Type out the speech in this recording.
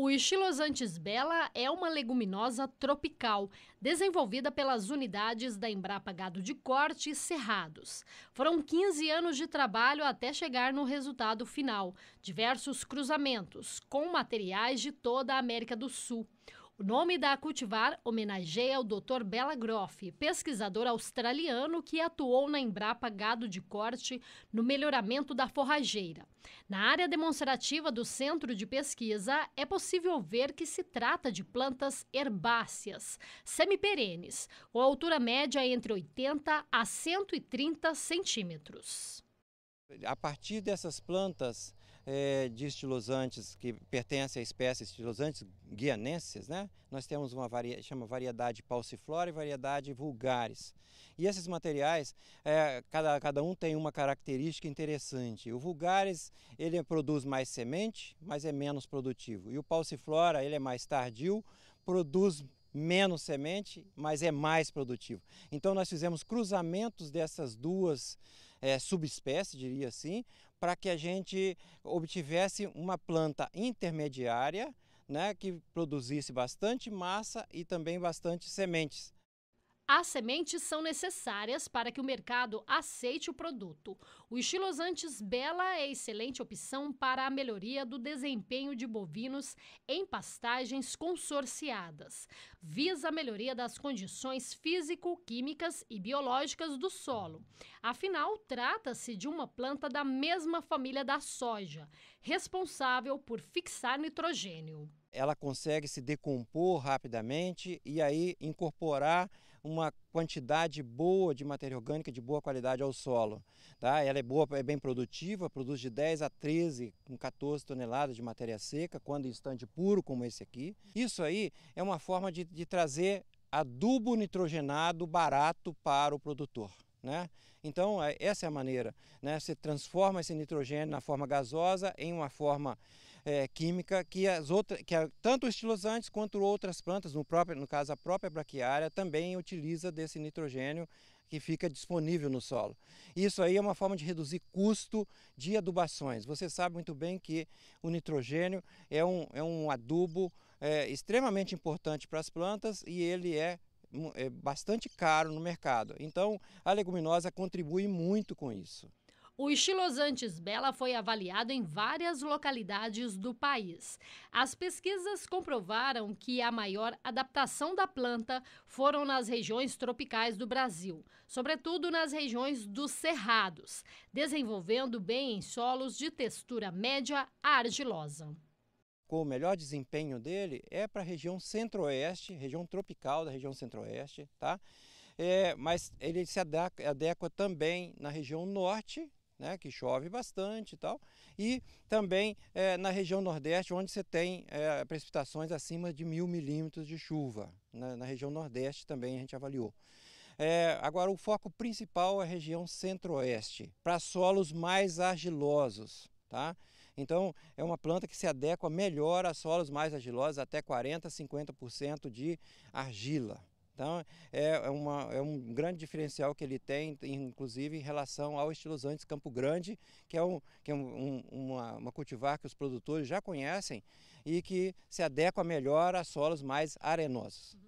O Estilosantes Bela é uma leguminosa tropical, desenvolvida pelas unidades da Embrapa Gado de Corte e Cerrados. Foram 15 anos de trabalho até chegar no resultado final, diversos cruzamentos com materiais de toda a América do Sul. O nome da cultivar homenageia o Dr. Bela Groff, pesquisador australiano que atuou na Embrapa Gado de Corte no melhoramento da forrageira. Na área demonstrativa do centro de pesquisa, é possível ver que se trata de plantas herbáceas, semiperenes, com altura média entre 80 a 130 centímetros. A partir dessas plantas, é, de estilosantes que pertence à espécie estilosantes guianenses, né? Nós temos uma varia, chama variedade pauciflora e variedade vulgares. E esses materiais, é, cada, cada um tem uma característica interessante. O vulgares, ele produz mais semente, mas é menos produtivo. E o pauciflora, ele é mais tardio, produz menos semente, mas é mais produtivo. Então nós fizemos cruzamentos dessas duas é, subespécies, diria assim, para que a gente obtivesse uma planta intermediária né, que produzisse bastante massa e também bastante sementes. As sementes são necessárias para que o mercado aceite o produto. O estilosantes Bela é excelente opção para a melhoria do desempenho de bovinos em pastagens consorciadas. Visa a melhoria das condições físico-químicas e biológicas do solo. Afinal, trata-se de uma planta da mesma família da soja, responsável por fixar nitrogênio ela consegue se decompor rapidamente e aí incorporar uma quantidade boa de matéria orgânica de boa qualidade ao solo. Tá? Ela é boa, é bem produtiva, produz de 10 a 13, 14 toneladas de matéria seca, quando em estande puro como esse aqui. Isso aí é uma forma de, de trazer adubo nitrogenado barato para o produtor. Né? Então, é, essa é a maneira. Né? Você transforma esse nitrogênio na forma gasosa em uma forma é, química que as outras, que a, tanto os estilosantes quanto outras plantas, no, próprio, no caso a própria braquiária, também utiliza desse nitrogênio que fica disponível no solo. Isso aí é uma forma de reduzir custo de adubações. Você sabe muito bem que o nitrogênio é um, é um adubo é, extremamente importante para as plantas e ele é é bastante caro no mercado. Então, a leguminosa contribui muito com isso. O estilosantes Bela foi avaliado em várias localidades do país. As pesquisas comprovaram que a maior adaptação da planta foram nas regiões tropicais do Brasil, sobretudo nas regiões dos cerrados, desenvolvendo bem em solos de textura média a argilosa o melhor desempenho dele é para a região centro-oeste, região tropical da região centro-oeste, tá? É, mas ele se adequa, adequa, também na região norte né, que chove bastante e tal, e também é, na região nordeste, onde você tem é, precipitações acima de mil milímetros de chuva. Na, né, na, região nordeste também a gente avaliou. É, agora, o foco principal é a região centro-oeste, para solos mais argilosos. Tá? Então, é uma planta que se adequa melhor a solos mais argilosos, até 40%, 50% de argila. Então é, é, uma, é um grande diferencial que ele tem, inclusive em relação ao estilosantes Campo Grande, que é, um, que é um, uma, uma cultivar que os produtores já conhecem e que se adequa melhor a solos mais arenosos.